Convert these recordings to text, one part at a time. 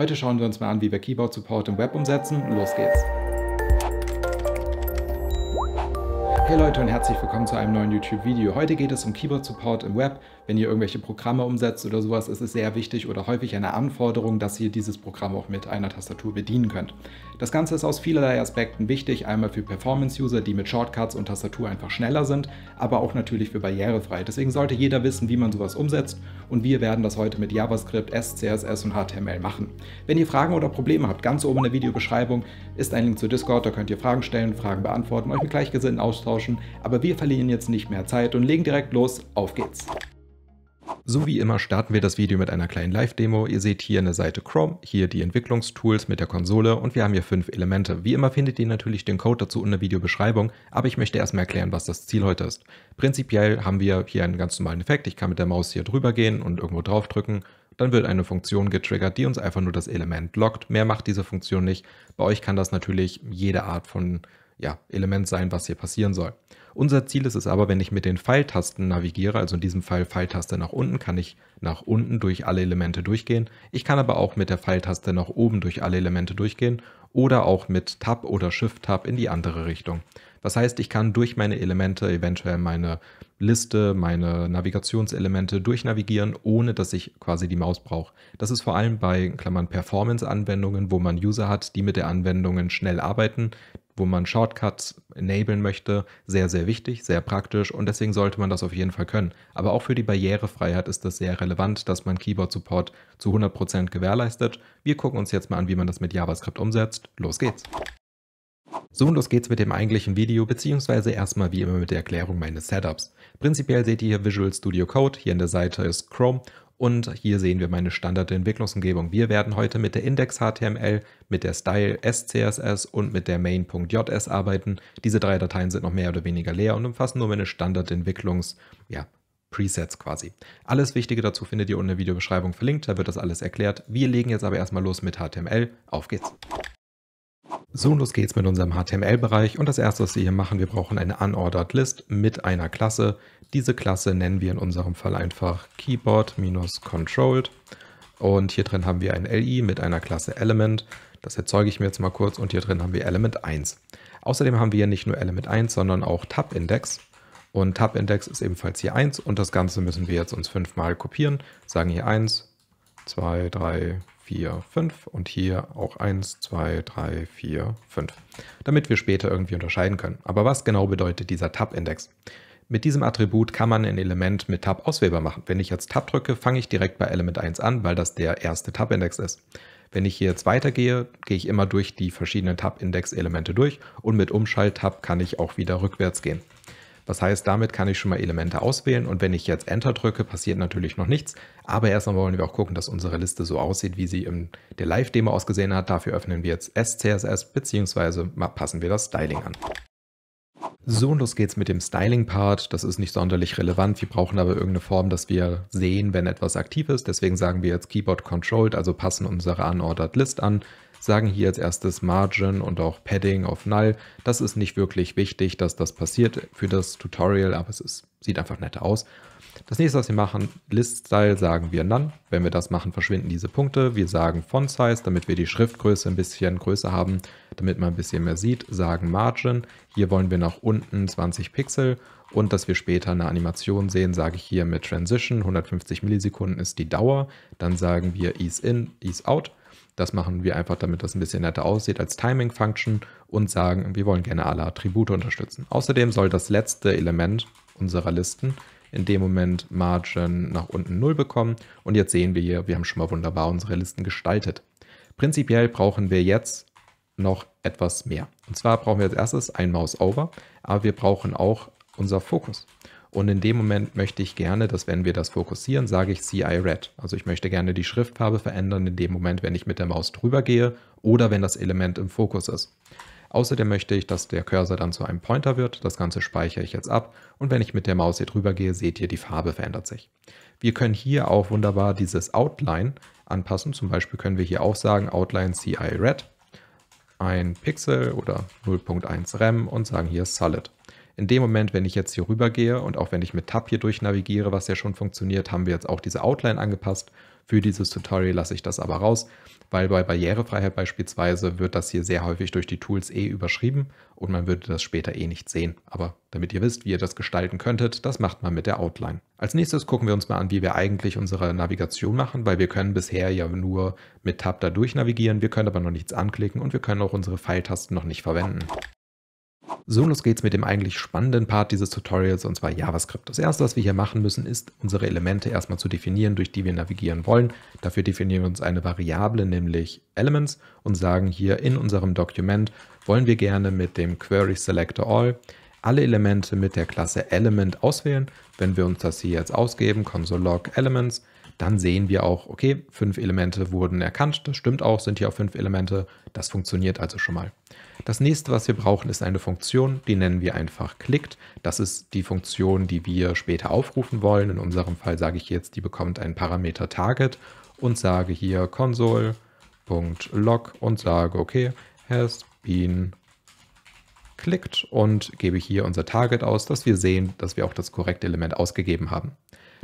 Heute schauen wir uns mal an, wie wir Keyboard Support im Web umsetzen. Los geht's! Hey Leute und herzlich willkommen zu einem neuen YouTube-Video. Heute geht es um Keyboard-Support im Web. Wenn ihr irgendwelche Programme umsetzt oder sowas, ist es sehr wichtig oder häufig eine Anforderung, dass ihr dieses Programm auch mit einer Tastatur bedienen könnt. Das Ganze ist aus vielerlei Aspekten wichtig, einmal für Performance-User, die mit Shortcuts und Tastatur einfach schneller sind, aber auch natürlich für barrierefrei. Deswegen sollte jeder wissen, wie man sowas umsetzt und wir werden das heute mit JavaScript, S, CSS und HTML machen. Wenn ihr Fragen oder Probleme habt, ganz oben in der Videobeschreibung ist ein Link zu Discord, da könnt ihr Fragen stellen, Fragen beantworten, euch mit Gleichgesinnten austauschen austauschen, aber wir verlieren jetzt nicht mehr Zeit und legen direkt los, auf geht's! So wie immer starten wir das Video mit einer kleinen Live-Demo. Ihr seht hier eine Seite Chrome, hier die Entwicklungstools mit der Konsole und wir haben hier fünf Elemente. Wie immer findet ihr natürlich den Code dazu in der Videobeschreibung, aber ich möchte erstmal erklären, was das Ziel heute ist. Prinzipiell haben wir hier einen ganz normalen Effekt. Ich kann mit der Maus hier drüber gehen und irgendwo draufdrücken dann wird eine Funktion getriggert, die uns einfach nur das Element lockt. Mehr macht diese Funktion nicht. Bei euch kann das natürlich jede Art von ja, Element sein, was hier passieren soll. Unser Ziel ist es aber, wenn ich mit den Pfeiltasten navigiere, also in diesem Fall Pfeiltaste nach unten, kann ich nach unten durch alle Elemente durchgehen. Ich kann aber auch mit der Pfeiltaste nach oben durch alle Elemente durchgehen oder auch mit Tab oder Shift-Tab in die andere Richtung. Das heißt, ich kann durch meine Elemente eventuell meine Liste, meine Navigationselemente durchnavigieren, ohne dass ich quasi die Maus brauche. Das ist vor allem bei Klammern Performance-Anwendungen, wo man User hat, die mit der Anwendung schnell arbeiten, wo man Shortcuts enablen möchte, sehr, sehr wichtig, sehr praktisch und deswegen sollte man das auf jeden Fall können. Aber auch für die Barrierefreiheit ist das sehr relevant, dass man Keyboard-Support zu 100% gewährleistet. Wir gucken uns jetzt mal an, wie man das mit JavaScript umsetzt. Los geht's! So und los geht's mit dem eigentlichen Video, beziehungsweise erstmal wie immer mit der Erklärung meines Setups. Prinzipiell seht ihr hier Visual Studio Code, hier an der Seite ist Chrome und hier sehen wir meine Standard-Entwicklungsumgebung. Wir werden heute mit der Index.html, mit der Style SCSS und mit der Main.js arbeiten. Diese drei Dateien sind noch mehr oder weniger leer und umfassen nur meine Standard-Entwicklungs- ja, Presets quasi. Alles Wichtige dazu findet ihr unten in der Videobeschreibung verlinkt, da wird das alles erklärt. Wir legen jetzt aber erstmal los mit HTML. Auf geht's! So, los geht's mit unserem HTML-Bereich und das erste, was wir hier machen, wir brauchen eine Unordered List mit einer Klasse. Diese Klasse nennen wir in unserem Fall einfach Keyboard-Controlled und hier drin haben wir ein LI mit einer Klasse Element. Das erzeuge ich mir jetzt mal kurz und hier drin haben wir Element 1. Außerdem haben wir hier nicht nur Element 1, sondern auch Tab-Index und Tab-Index ist ebenfalls hier 1 und das Ganze müssen wir jetzt uns fünfmal kopieren. Sagen hier 1, 2, 3, 4, 5 und hier auch 1, 2, 3, 4, 5, damit wir später irgendwie unterscheiden können. Aber was genau bedeutet dieser Tab-Index? Mit diesem Attribut kann man ein Element mit Tab auswählbar machen. Wenn ich jetzt Tab drücke, fange ich direkt bei Element 1 an, weil das der erste Tab-Index ist. Wenn ich hier jetzt weitergehe, gehe ich immer durch die verschiedenen Tab-Index-Elemente durch und mit Umschalt-Tab kann ich auch wieder rückwärts gehen. Das heißt, damit kann ich schon mal Elemente auswählen und wenn ich jetzt Enter drücke, passiert natürlich noch nichts. Aber erstmal wollen wir auch gucken, dass unsere Liste so aussieht, wie sie in der Live-Demo ausgesehen hat. Dafür öffnen wir jetzt SCSS bzw. passen wir das Styling an. So, und los geht's mit dem Styling-Part. Das ist nicht sonderlich relevant. Wir brauchen aber irgendeine Form, dass wir sehen, wenn etwas aktiv ist. Deswegen sagen wir jetzt Keyboard Controlled, also passen unsere Unordered List an sagen hier als erstes Margin und auch Padding auf Null. Das ist nicht wirklich wichtig, dass das passiert für das Tutorial, aber es ist, sieht einfach netter aus. Das nächste, was wir machen, List Style sagen wir None. Wenn wir das machen, verschwinden diese Punkte. Wir sagen Font Size, damit wir die Schriftgröße ein bisschen größer haben, damit man ein bisschen mehr sieht. Sagen Margin. Hier wollen wir nach unten 20 Pixel und dass wir später eine Animation sehen, sage ich hier mit Transition. 150 Millisekunden ist die Dauer. Dann sagen wir Ease In, Ease Out. Das machen wir einfach, damit das ein bisschen netter aussieht als Timing Function und sagen, wir wollen gerne alle Attribute unterstützen. Außerdem soll das letzte Element unserer Listen in dem Moment Margin nach unten 0 bekommen. Und jetzt sehen wir hier, wir haben schon mal wunderbar unsere Listen gestaltet. Prinzipiell brauchen wir jetzt noch etwas mehr. Und zwar brauchen wir als erstes ein Mouse Over, aber wir brauchen auch unser Fokus. Und in dem Moment möchte ich gerne, dass wenn wir das fokussieren, sage ich CI Red. Also ich möchte gerne die Schriftfarbe verändern in dem Moment, wenn ich mit der Maus drüber gehe oder wenn das Element im Fokus ist. Außerdem möchte ich, dass der Cursor dann zu einem Pointer wird. Das Ganze speichere ich jetzt ab. Und wenn ich mit der Maus hier drüber gehe, seht ihr, die Farbe verändert sich. Wir können hier auch wunderbar dieses Outline anpassen. Zum Beispiel können wir hier auch sagen Outline CI Red, ein Pixel oder 0.1 Rem und sagen hier Solid in dem Moment, wenn ich jetzt hier rüber gehe und auch wenn ich mit Tab hier durchnavigiere, was ja schon funktioniert, haben wir jetzt auch diese Outline angepasst. Für dieses Tutorial lasse ich das aber raus, weil bei Barrierefreiheit beispielsweise wird das hier sehr häufig durch die Tools eh überschrieben und man würde das später eh nicht sehen. Aber damit ihr wisst, wie ihr das gestalten könntet, das macht man mit der Outline. Als nächstes gucken wir uns mal an, wie wir eigentlich unsere Navigation machen, weil wir können bisher ja nur mit Tab da durchnavigieren, wir können aber noch nichts anklicken und wir können auch unsere Pfeiltasten noch nicht verwenden. So, los geht's mit dem eigentlich spannenden Part dieses Tutorials und zwar JavaScript. Das erste, was wir hier machen müssen, ist, unsere Elemente erstmal zu definieren, durch die wir navigieren wollen. Dafür definieren wir uns eine Variable, nämlich Elements und sagen hier in unserem Dokument, wollen wir gerne mit dem Query Selector All alle Elemente mit der Klasse Element auswählen. Wenn wir uns das hier jetzt ausgeben, console.log elements, dann sehen wir auch, okay, fünf Elemente wurden erkannt. Das stimmt auch, sind hier auch fünf Elemente. Das funktioniert also schon mal. Das nächste, was wir brauchen, ist eine Funktion, die nennen wir einfach klickt. Das ist die Funktion, die wir später aufrufen wollen. In unserem Fall sage ich jetzt, die bekommt einen Parameter Target und sage hier console.log und sage, okay, has been klickt und gebe hier unser Target aus, dass wir sehen, dass wir auch das korrekte Element ausgegeben haben.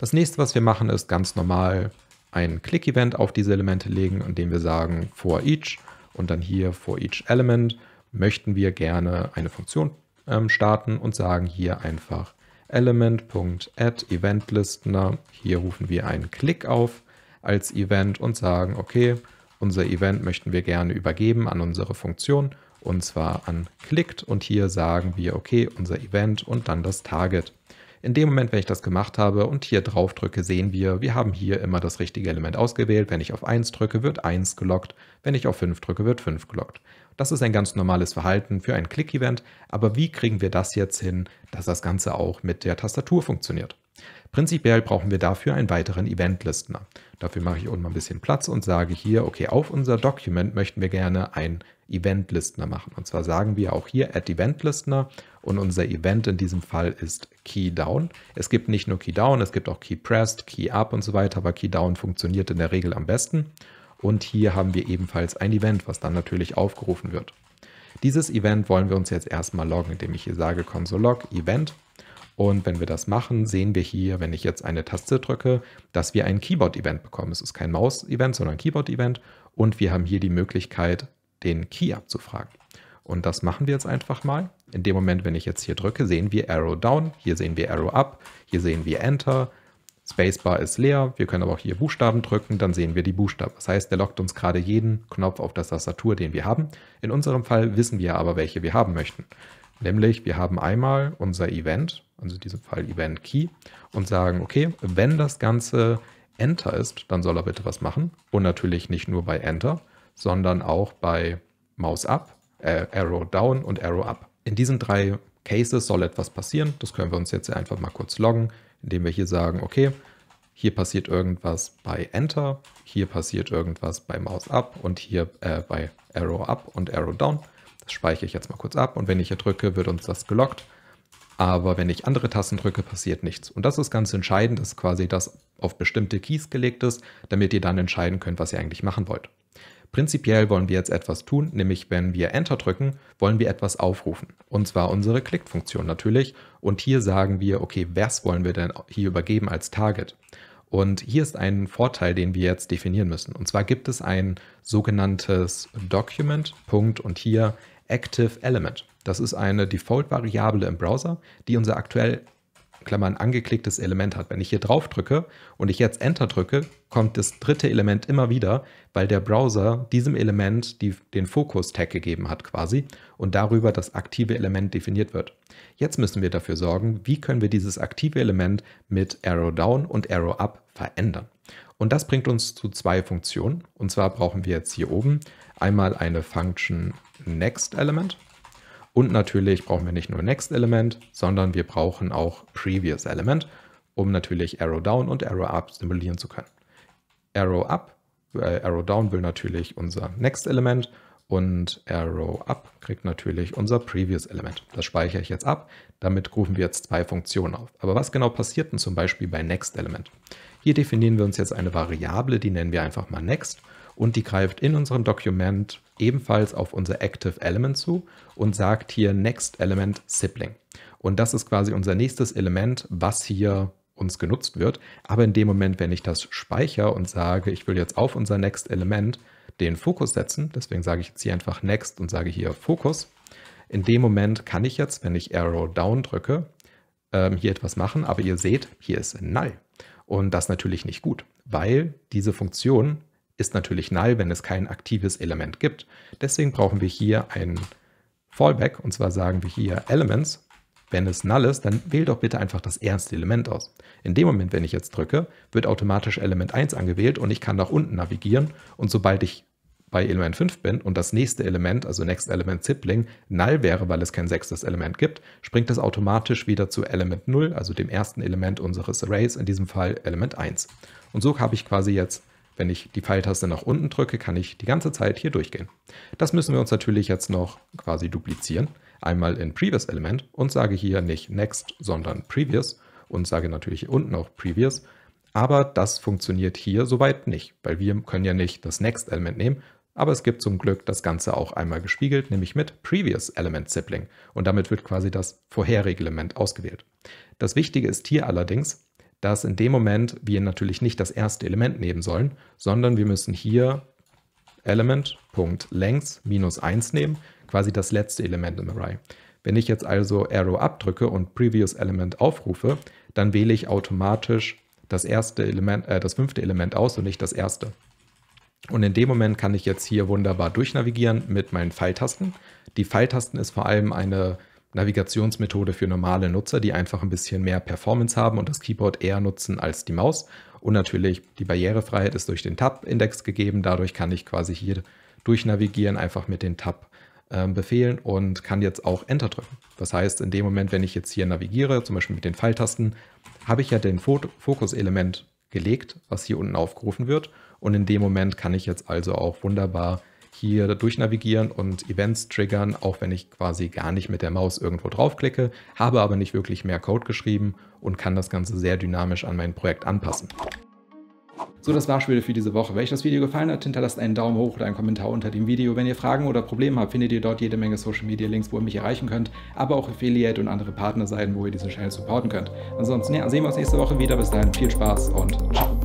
Das nächste, was wir machen, ist ganz normal ein Click-Event auf diese Elemente legen, indem wir sagen for each und dann hier for each element möchten wir gerne eine Funktion ähm, starten und sagen hier einfach element.addEventListener. Hier rufen wir einen Klick auf als Event und sagen, okay, unser Event möchten wir gerne übergeben an unsere Funktion und zwar an Clicked und hier sagen wir, okay, unser Event und dann das Target. In dem Moment, wenn ich das gemacht habe und hier drauf drücke, sehen wir, wir haben hier immer das richtige Element ausgewählt. Wenn ich auf 1 drücke, wird 1 gelockt. Wenn ich auf 5 drücke, wird 5 gelockt. Das ist ein ganz normales Verhalten für ein Click-Event. Aber wie kriegen wir das jetzt hin, dass das Ganze auch mit der Tastatur funktioniert? Prinzipiell brauchen wir dafür einen weiteren Event-Listener. Dafür mache ich unten mal ein bisschen Platz und sage hier, okay, auf unser Document möchten wir gerne einen Event-Listener machen. Und zwar sagen wir auch hier Add Event-Listener und unser Event in diesem Fall ist Keydown. Es gibt nicht nur Keydown, es gibt auch Keypressed, Keyup und so weiter, aber Keydown funktioniert in der Regel am besten. Und hier haben wir ebenfalls ein Event, was dann natürlich aufgerufen wird. Dieses Event wollen wir uns jetzt erstmal loggen, indem ich hier sage console.log event und wenn wir das machen, sehen wir hier, wenn ich jetzt eine Taste drücke, dass wir ein Keyboard-Event bekommen. Es ist kein Maus-Event, sondern ein Keyboard-Event. Und wir haben hier die Möglichkeit, den Key abzufragen. Und das machen wir jetzt einfach mal. In dem Moment, wenn ich jetzt hier drücke, sehen wir Arrow Down, hier sehen wir Arrow Up, hier sehen wir Enter. Spacebar ist leer, wir können aber auch hier Buchstaben drücken, dann sehen wir die Buchstaben. Das heißt, der lockt uns gerade jeden Knopf auf der Tastatur, den wir haben. In unserem Fall wissen wir aber, welche wir haben möchten. Nämlich wir haben einmal unser Event, also in diesem Fall Event Key, und sagen, okay, wenn das Ganze Enter ist, dann soll er bitte was machen. Und natürlich nicht nur bei Enter, sondern auch bei Maus Up, äh, Arrow Down und Arrow Up. In diesen drei Cases soll etwas passieren. Das können wir uns jetzt einfach mal kurz loggen, indem wir hier sagen, okay, hier passiert irgendwas bei Enter, hier passiert irgendwas bei Maus Up und hier äh, bei Arrow Up und Arrow Down speichere ich jetzt mal kurz ab und wenn ich hier drücke, wird uns das gelockt. Aber wenn ich andere Tasten drücke, passiert nichts. Und das ist ganz entscheidend, dass quasi das auf bestimmte Keys gelegt ist, damit ihr dann entscheiden könnt, was ihr eigentlich machen wollt. Prinzipiell wollen wir jetzt etwas tun, nämlich wenn wir Enter drücken, wollen wir etwas aufrufen. Und zwar unsere Klick-Funktion natürlich. Und hier sagen wir, okay, was wollen wir denn hier übergeben als Target? Und hier ist ein Vorteil, den wir jetzt definieren müssen. Und zwar gibt es ein sogenanntes Document, Punkt, und hier Active Element. Das ist eine Default-Variable im Browser, die unser aktuell Klammern angeklicktes Element hat. Wenn ich hier drauf drücke und ich jetzt Enter drücke, kommt das dritte Element immer wieder, weil der Browser diesem Element die, den Fokus-Tag gegeben hat quasi und darüber das aktive Element definiert wird. Jetzt müssen wir dafür sorgen, wie können wir dieses aktive Element mit Arrow Down und Arrow Up verändern. Und das bringt uns zu zwei Funktionen. Und zwar brauchen wir jetzt hier oben einmal eine Function Next Element. Und natürlich brauchen wir nicht nur Next Element, sondern wir brauchen auch Previous Element, um natürlich Arrow Down und Arrow Up simulieren zu können. Arrow Up, äh, Arrow Down will natürlich unser Next Element und Arrow Up kriegt natürlich unser Previous Element. Das speichere ich jetzt ab. Damit rufen wir jetzt zwei Funktionen auf. Aber was genau passiert denn zum Beispiel bei Next Element? Hier definieren wir uns jetzt eine Variable, die nennen wir einfach mal Next und die greift in unserem Dokument ebenfalls auf unser Active Element zu und sagt hier Next Element Sibling. Und das ist quasi unser nächstes Element, was hier uns genutzt wird. Aber in dem Moment, wenn ich das speichere und sage, ich will jetzt auf unser Next Element den Fokus setzen, deswegen sage ich jetzt hier einfach Next und sage hier Fokus. In dem Moment kann ich jetzt, wenn ich Arrow Down drücke, ähm, hier etwas machen, aber ihr seht, hier ist Null. Und das natürlich nicht gut, weil diese Funktion ist natürlich null, wenn es kein aktives Element gibt. Deswegen brauchen wir hier ein Fallback und zwar sagen wir hier Elements. Wenn es null ist, dann wähl doch bitte einfach das erste Element aus. In dem Moment, wenn ich jetzt drücke, wird automatisch Element 1 angewählt und ich kann nach unten navigieren und sobald ich bei Element 5 bin und das nächste Element, also Next Element Sibling, null wäre, weil es kein sechstes Element gibt, springt es automatisch wieder zu Element 0, also dem ersten Element unseres Arrays, in diesem Fall Element 1. Und so habe ich quasi jetzt wenn ich die Pfeiltaste nach unten drücke, kann ich die ganze Zeit hier durchgehen. Das müssen wir uns natürlich jetzt noch quasi duplizieren. Einmal in Previous Element und sage hier nicht Next, sondern Previous und sage natürlich hier unten auch Previous. Aber das funktioniert hier soweit nicht, weil wir können ja nicht das Next Element nehmen, aber es gibt zum Glück das Ganze auch einmal gespiegelt, nämlich mit Previous Element Sibling. Und damit wird quasi das vorherige Element ausgewählt. Das Wichtige ist hier allerdings, dass in dem Moment wir natürlich nicht das erste Element nehmen sollen, sondern wir müssen hier Element.length minus 1 nehmen, quasi das letzte Element im Array. Wenn ich jetzt also Arrow abdrücke und Previous Element aufrufe, dann wähle ich automatisch das erste Element, äh, das fünfte Element aus und nicht das erste. Und in dem Moment kann ich jetzt hier wunderbar durchnavigieren mit meinen Pfeiltasten. Die Pfeiltasten ist vor allem eine Navigationsmethode für normale Nutzer, die einfach ein bisschen mehr Performance haben und das Keyboard eher nutzen als die Maus. Und natürlich die Barrierefreiheit ist durch den Tab-Index gegeben. Dadurch kann ich quasi hier durchnavigieren, einfach mit den Tab-Befehlen ähm, und kann jetzt auch Enter drücken. Das heißt, in dem Moment, wenn ich jetzt hier navigiere, zum Beispiel mit den Pfeiltasten, habe ich ja den Fokus-Element gelegt, was hier unten aufgerufen wird. Und in dem Moment kann ich jetzt also auch wunderbar hier dadurch navigieren und Events triggern, auch wenn ich quasi gar nicht mit der Maus irgendwo draufklicke, habe aber nicht wirklich mehr Code geschrieben und kann das Ganze sehr dynamisch an mein Projekt anpassen. So, das war's wieder für diese Woche. Wenn euch das Video gefallen hat, hinterlasst einen Daumen hoch oder einen Kommentar unter dem Video. Wenn ihr Fragen oder Probleme habt, findet ihr dort jede Menge Social Media Links, wo ihr mich erreichen könnt, aber auch Affiliate und andere Partnerseiten, wo ihr diesen Channel supporten könnt. Ansonsten ja, sehen wir uns nächste Woche wieder. Bis dahin viel Spaß und ciao.